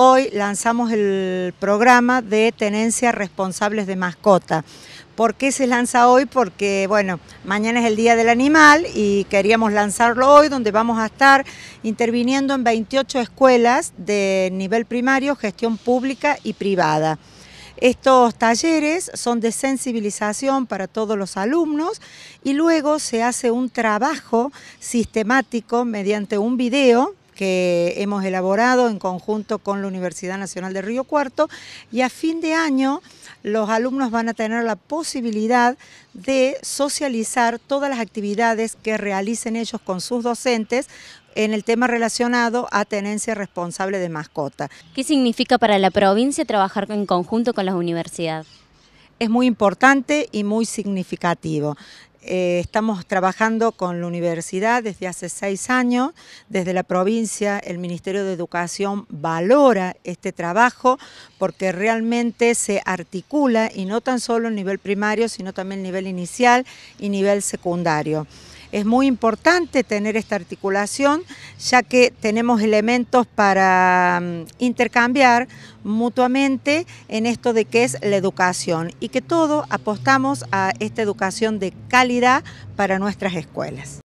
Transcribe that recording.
hoy lanzamos el programa de tenencia responsables de mascota. ¿Por qué se lanza hoy? Porque, bueno, mañana es el Día del Animal y queríamos lanzarlo hoy, donde vamos a estar interviniendo en 28 escuelas de nivel primario, gestión pública y privada. Estos talleres son de sensibilización para todos los alumnos y luego se hace un trabajo sistemático mediante un video que hemos elaborado en conjunto con la Universidad Nacional de Río Cuarto y a fin de año los alumnos van a tener la posibilidad de socializar todas las actividades que realicen ellos con sus docentes en el tema relacionado a tenencia responsable de mascota. ¿Qué significa para la provincia trabajar en conjunto con las universidades? es muy importante y muy significativo. Eh, estamos trabajando con la universidad desde hace seis años, desde la provincia el Ministerio de Educación valora este trabajo porque realmente se articula y no tan solo el nivel primario sino también a nivel inicial y nivel secundario. Es muy importante tener esta articulación, ya que tenemos elementos para mm, intercambiar mutuamente en esto de qué es la educación y que todos apostamos a esta educación de calidad para nuestras escuelas.